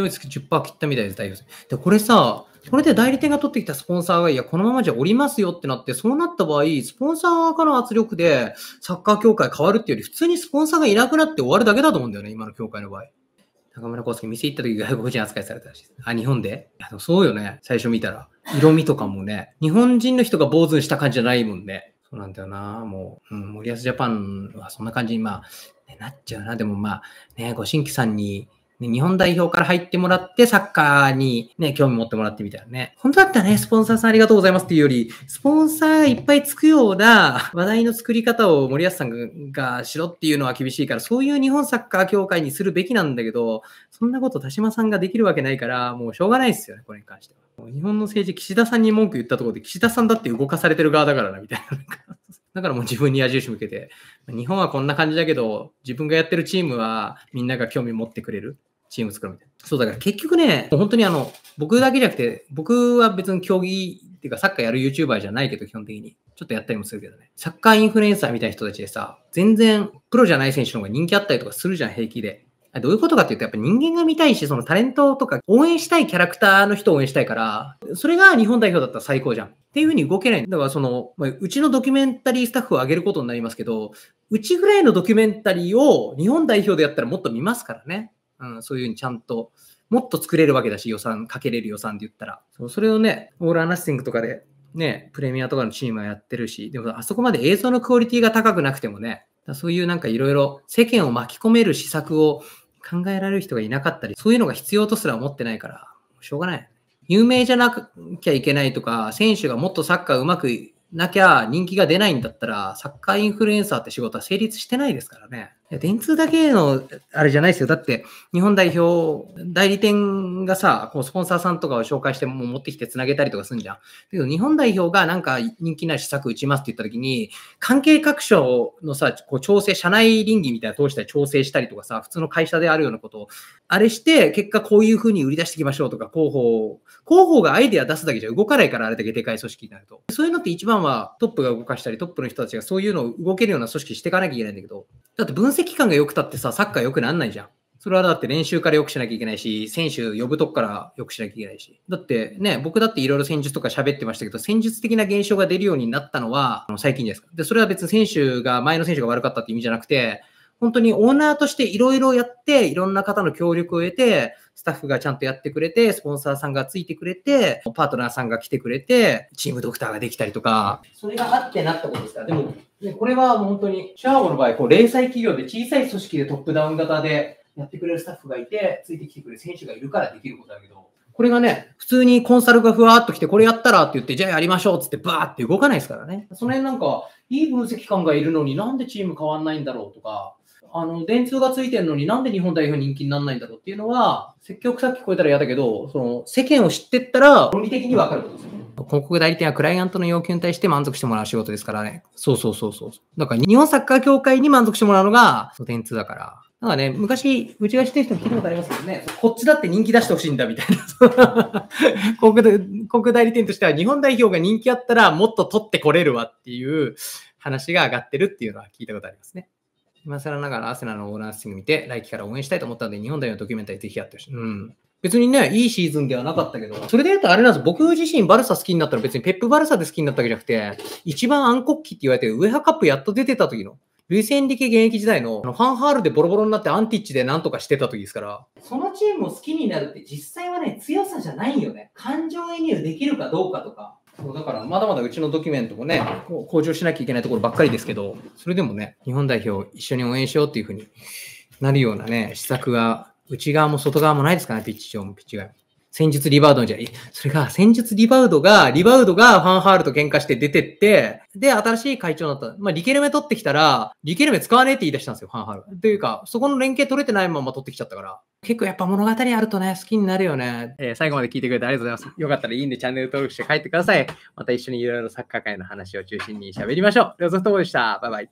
勢いつ10%切ったみたいです、代表で、これさ、これで代理店が取ってきたスポンサーが、いや、このままじゃおりますよってなって、そうなった場合、スポンサー側からの圧力でサッカー協会変わるっていうより、普通にスポンサーがいなくなって終わるだけだと思うんだよね、今の協会の場合。中村康介、店行った時外国人扱いされたらしいです。あ、日本でそうよね、最初見たら。色味とかもね、日本人の人が坊主にした感じじゃないもんね。そうなんだよな、もう、うん、森保ジャパンはそんな感じに、まあ、ね、なっちゃうな。でもまあ、ね、ご新規さんにね、日本代表から入ってもらって、サッカーにね、興味持ってもらってみたいなね。本当だったらね、スポンサーさんありがとうございますっていうより、スポンサーがいっぱいつくような話題の作り方を森保さんがしろっていうのは厳しいから、そういう日本サッカー協会にするべきなんだけど、そんなこと田島さんができるわけないから、もうしょうがないですよね、これに関しては。日本の政治、岸田さんに文句言ったところで、岸田さんだって動かされてる側だからな、みたいな。だからもう自分に矢印向けて、日本はこんな感じだけど、自分がやってるチームはみんなが興味持ってくれる。チーム作るみたいな。そうだから結局ね、本当にあの、僕だけじゃなくて、僕は別に競技っていうかサッカーやる YouTuber じゃないけど、基本的に。ちょっとやったりもするけどね。サッカーインフルエンサーみたいな人たちでさ、全然プロじゃない選手の方が人気あったりとかするじゃん、平気で。どういうことかっていうと、やっぱ人間が見たいし、そのタレントとか応援したいキャラクターの人を応援したいから、それが日本代表だったら最高じゃん。っていうふうに動けない。だからその、うちのドキュメンタリースタッフを上げることになりますけど、うちぐらいのドキュメンタリーを日本代表でやったらもっと見ますからね。うん、そういうふうにちゃんと、もっと作れるわけだし、予算、かけれる予算で言ったら。そうそれをね、オールアナッシングとかで、ね、プレミアとかのチームはやってるし、でもあそこまで映像のクオリティが高くなくてもね、そういうなんかいろいろ世間を巻き込める施策を考えられる人がいなかったり、そういうのが必要とすら思ってないから、しょうがない。有名じゃなきゃいけないとか、選手がもっとサッカーうまくなきゃ人気が出ないんだったら、サッカーインフルエンサーって仕事は成立してないですからね。電通だけの、あれじゃないですよ。だって、日本代表、代理店がさ、こうスポンサーさんとかを紹介して、も持ってきて繋げたりとかするんじゃん。だけど、日本代表がなんか人気ない施策打ちますって言った時に、関係各所のさ、こう調整、社内倫理みたいな通したり調整したりとかさ、普通の会社であるようなことを、あれして、結果こういうふうに売り出していきましょうとか、広報、広報がアイデア出すだけじゃ動かないから、あれだけでかい組織になると。そういうのって一番はトップが動かしたり、トップの人たちがそういうのを動けるような組織していかなきゃいけないんだけど、だって分析責感が良くたってさ、サッカー良くなんないじゃん。それはだって練習から良くしなきゃいけないし、選手呼ぶとこから良くしなきゃいけないし。だってね、僕だっていろいろ戦術とか喋ってましたけど、戦術的な現象が出るようになったのは最近ですか。で、それは別に選手が、前の選手が悪かったって意味じゃなくて、本当にオーナーとしていろいろやって、いろんな方の協力を得て、スタッフがちゃんとやってくれて、スポンサーさんがついてくれて、パートナーさんが来てくれて、チームドクターができたりとか、それがあってなったことですから、でも、これはもう本当に、シャーゴの場合、こう零細企業で小さい組織でトップダウン型でやってくれるスタッフがいて、ついてきてくれる選手がいるからできることだけど、これがね、普通にコンサルがふわっと来て、これやったらって言って、じゃあやりましょうってって、バーって動かないですからね。その辺なんか、いい分析官がいるのになんでチーム変わんないんだろうとか、あの、電通がついてるのになんで日本代表人気にならないんだろうっていうのは、積極さっき聞こえたら嫌だけど、その、世間を知ってったら、論理的にわかることですよ広告代理店はクライアントの要求に対して満足してもらう仕事ですからね。そうそうそうそう。だから日本サッカー協会に満足してもらうのが、電通だから。なんかね、昔、うちが知ってる人も聞いたことありますけどね、こっちだって人気出してほしいんだみたいな。国告代理店としては日本代表が人気あったらもっと取ってこれるわっていう話が上がってるっていうのは聞いたことありますね。今更ながらアセナのオーナーシング見て、来季から応援したいと思ったので、日本代表のドキュメンタリーぜひやってほしい。うん。別にね、いいシーズンではなかったけど、それで言うとあれなんです僕自身バルサ好きになったら別にペップバルサで好きになったわけじゃなくて、一番暗黒期って言われてるウエハカップやっと出てた時の、ルイス・エンリケ現役時代のファンハールでボロボロになってアンティッチでなんとかしてた時ですから、そのチームを好きになるって実際はね、強さじゃないよね。感情移入できるかどうかとか、そうだからまだまだうちのドキュメントもね、向上しなきゃいけないところばっかりですけど、それでもね、日本代表一緒に応援しようっていうふうになるようなね、施策が、内側も外側もないですからね、ピッチ上もピッチ外も。戦術リバウドじゃい。それが、戦術リバウドが、リバウドがファンハールと喧嘩して出てって、で、新しい会長になった。まあ、リケルメ取ってきたら、リケルメ使わねえって言い出したんですよ、ファンハール。というか、そこの連携取れてないまま取ってきちゃったから。結構やっぱ物語あるとね、好きになるよね。えー、最後まで聞いてくれてありがとうございます。よかったらいいんでチャンネル登録して帰ってください。また一緒にいろいろサッカー界の話を中心に喋りましょう。では、そのとこでした。バイバイ。